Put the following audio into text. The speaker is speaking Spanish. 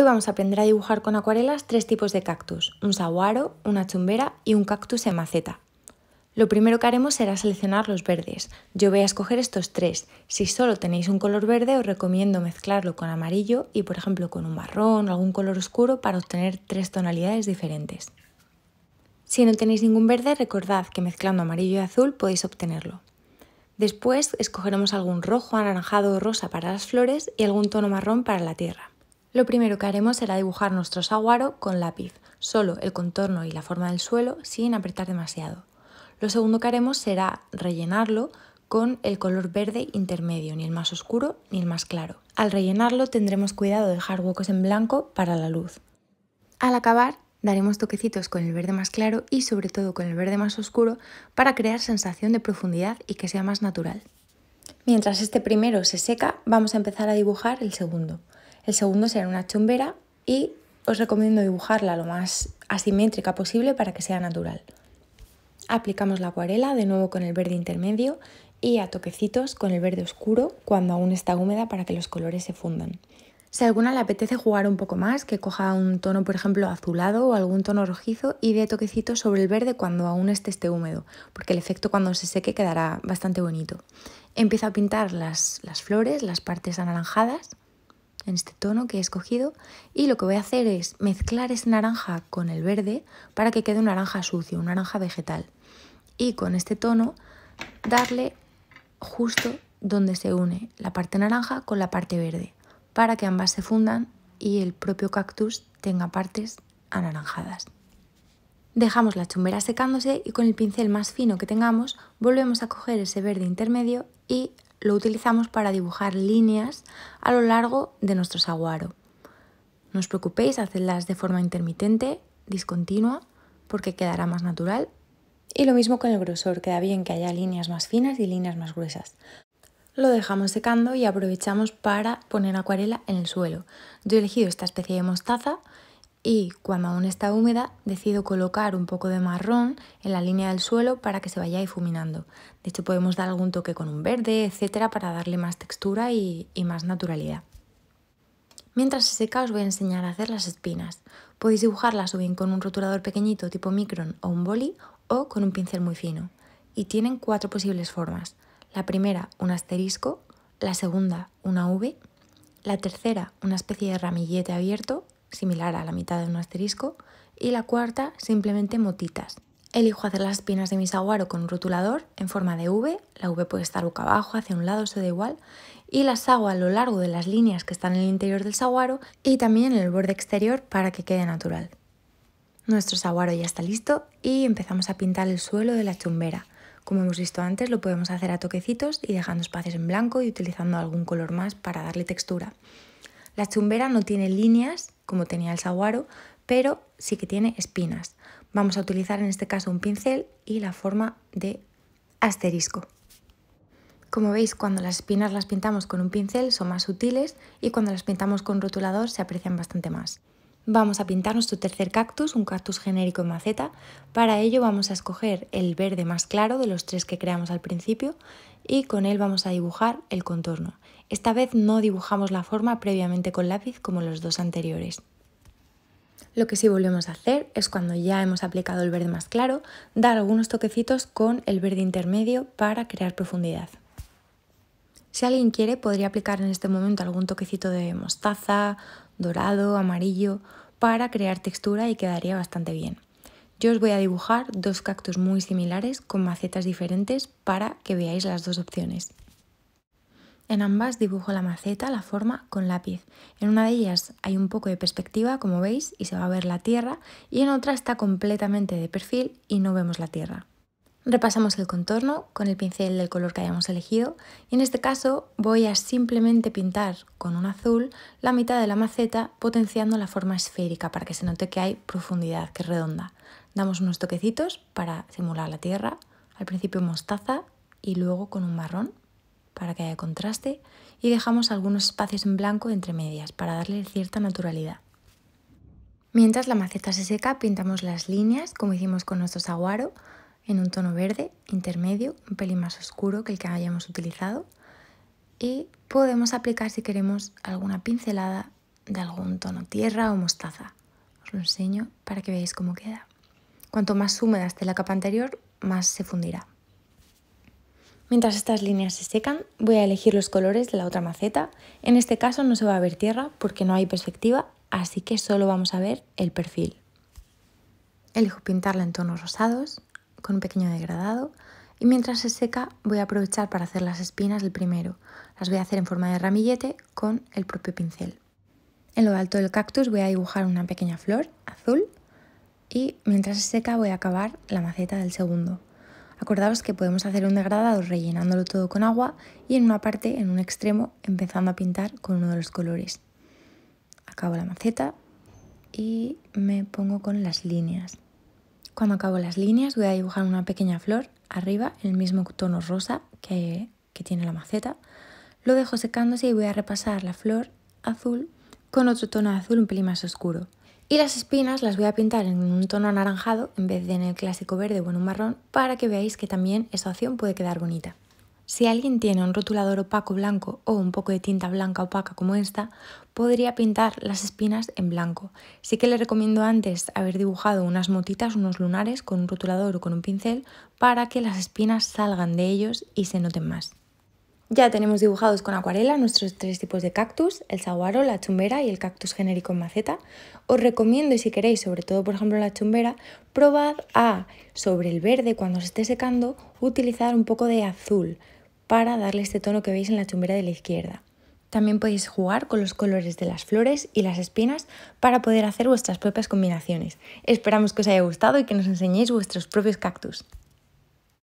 Hoy vamos a aprender a dibujar con acuarelas tres tipos de cactus, un saguaro, una chumbera y un cactus en maceta. Lo primero que haremos será seleccionar los verdes. Yo voy a escoger estos tres. Si solo tenéis un color verde os recomiendo mezclarlo con amarillo y por ejemplo con un marrón o algún color oscuro para obtener tres tonalidades diferentes. Si no tenéis ningún verde recordad que mezclando amarillo y azul podéis obtenerlo. Después escogeremos algún rojo, anaranjado o rosa para las flores y algún tono marrón para la tierra. Lo primero que haremos será dibujar nuestro saguaro con lápiz, solo el contorno y la forma del suelo sin apretar demasiado. Lo segundo que haremos será rellenarlo con el color verde intermedio, ni el más oscuro ni el más claro. Al rellenarlo tendremos cuidado de dejar huecos en blanco para la luz. Al acabar daremos toquecitos con el verde más claro y sobre todo con el verde más oscuro para crear sensación de profundidad y que sea más natural. Mientras este primero se seca, vamos a empezar a dibujar el segundo el segundo será una chumbera y os recomiendo dibujarla lo más asimétrica posible para que sea natural. Aplicamos la acuarela de nuevo con el verde intermedio y a toquecitos con el verde oscuro cuando aún está húmeda para que los colores se fundan. Si alguna le apetece jugar un poco más, que coja un tono, por ejemplo, azulado o algún tono rojizo y de toquecitos sobre el verde cuando aún este esté este húmedo, porque el efecto cuando se seque quedará bastante bonito. Empiezo a pintar las, las flores, las partes anaranjadas en este tono que he escogido y lo que voy a hacer es mezclar ese naranja con el verde para que quede un naranja sucio, un naranja vegetal. Y con este tono darle justo donde se une la parte naranja con la parte verde para que ambas se fundan y el propio cactus tenga partes anaranjadas. Dejamos la chumbera secándose y con el pincel más fino que tengamos volvemos a coger ese verde intermedio y lo utilizamos para dibujar líneas a lo largo de nuestro saguaro. No os preocupéis, hacedlas de forma intermitente, discontinua, porque quedará más natural. Y lo mismo con el grosor, queda bien que haya líneas más finas y líneas más gruesas. Lo dejamos secando y aprovechamos para poner acuarela en el suelo. Yo he elegido esta especie de mostaza y cuando aún está húmeda decido colocar un poco de marrón en la línea del suelo para que se vaya difuminando. De hecho podemos dar algún toque con un verde, etcétera, para darle más textura y, más naturalidad. Mientras se seca os voy a enseñar a hacer las espinas. Podéis dibujarlas o bien con un rotulador pequeñito tipo micron o un boli o con un pincel muy fino. Y tienen cuatro posibles formas. La primera, un asterisco, la segunda, una V, la tercera, una especie de ramillete abierto similar a la mitad de un asterisco, y la cuarta simplemente motitas. Elijo hacer las espinas de mi saguaro con un rotulador en forma de V, la V puede estar boca abajo, hacia un lado, se da igual, y las hago a lo largo de las líneas que están en el interior del saguaro y también en el borde exterior para que quede natural. Nuestro saguaro ya está listo y empezamos a pintar el suelo de la chumbera. Como hemos visto antes, lo podemos hacer a toquecitos y dejando espacios en blanco y utilizando algún color más para darle textura. La chumbera no tiene líneas como tenía el saguaro, pero sí que tiene espinas. Vamos a utilizar en este caso un pincel y la forma de asterisco. Como veis, cuando las espinas las pintamos con un pincel son más sutiles y cuando las pintamos con rotulador se aprecian bastante más. Vamos a pintar nuestro tercer cactus, un cactus genérico en maceta. Para ello vamos a escoger el verde más claro de los tres que creamos al principio y con él vamos a dibujar el contorno. Esta vez no dibujamos la forma previamente con lápiz como los dos anteriores. Lo que sí volvemos a hacer es cuando ya hemos aplicado el verde más claro, dar algunos toquecitos con el verde intermedio para crear profundidad. Si alguien quiere, podría aplicar en este momento algún toquecito de mostaza, dorado, amarillo, para crear textura y quedaría bastante bien. Yo os voy a dibujar dos cactus muy similares con macetas diferentes para que veáis las dos opciones. En ambas dibujo la maceta, la forma, con lápiz. En una de ellas hay un poco de perspectiva, como veis, y se va a ver la tierra, y en otra está completamente de perfil y no vemos la tierra. Repasamos el contorno con el pincel del color que hayamos elegido y en este caso voy a simplemente pintar con un azul la mitad de la maceta potenciando la forma esférica para que se note que hay profundidad, que es redonda. Damos unos toquecitos para simular la tierra, al principio mostaza y luego con un marrón para que haya contraste y dejamos algunos espacios en blanco entre medias para darle cierta naturalidad. Mientras la maceta se seca pintamos las líneas como hicimos con nuestro saguaro en un tono verde intermedio, un pelín más oscuro que el que hayamos utilizado y podemos aplicar si queremos alguna pincelada de algún tono tierra o mostaza. Os lo enseño para que veáis cómo queda. Cuanto más húmeda esté la capa anterior, más se fundirá. Mientras estas líneas se secan, voy a elegir los colores de la otra maceta. En este caso no se va a ver tierra porque no hay perspectiva, así que solo vamos a ver el perfil. Elijo pintarla en tonos rosados con un pequeño degradado y mientras se seca voy a aprovechar para hacer las espinas del primero. Las voy a hacer en forma de ramillete con el propio pincel. En lo alto del cactus voy a dibujar una pequeña flor azul y mientras se seca voy a acabar la maceta del segundo. Acordaos que podemos hacer un degradado rellenándolo todo con agua y en una parte, en un extremo, empezando a pintar con uno de los colores. Acabo la maceta y me pongo con las líneas. Cuando acabo las líneas voy a dibujar una pequeña flor arriba, en el mismo tono rosa que, tiene la maceta. Lo dejo secándose y voy a repasar la flor azul con otro tono azul un pelín más oscuro. Y las espinas las voy a pintar en un tono anaranjado en vez de en el clásico verde o en un marrón para que veáis que también esta opción puede quedar bonita. Si alguien tiene un rotulador opaco blanco o un poco de tinta blanca opaca como esta, podría pintar las espinas en blanco. Sí que le recomiendo antes haber dibujado unas motitas, unos lunares con un rotulador o con un pincel para que las espinas salgan de ellos y se noten más. Ya tenemos dibujados con acuarela nuestros tres tipos de cactus, el saguaro, la chumbera y el cactus genérico en maceta. Os recomiendo, y si queréis, sobre todo por ejemplo la chumbera, probad a, sobre el verde cuando se esté secando, utilizar un poco de azul, para darle este tono que veis en la chumbera de la izquierda. También podéis jugar con los colores de las flores y las espinas para poder hacer vuestras propias combinaciones. Esperamos que os haya gustado y que nos enseñéis vuestros propios cactus.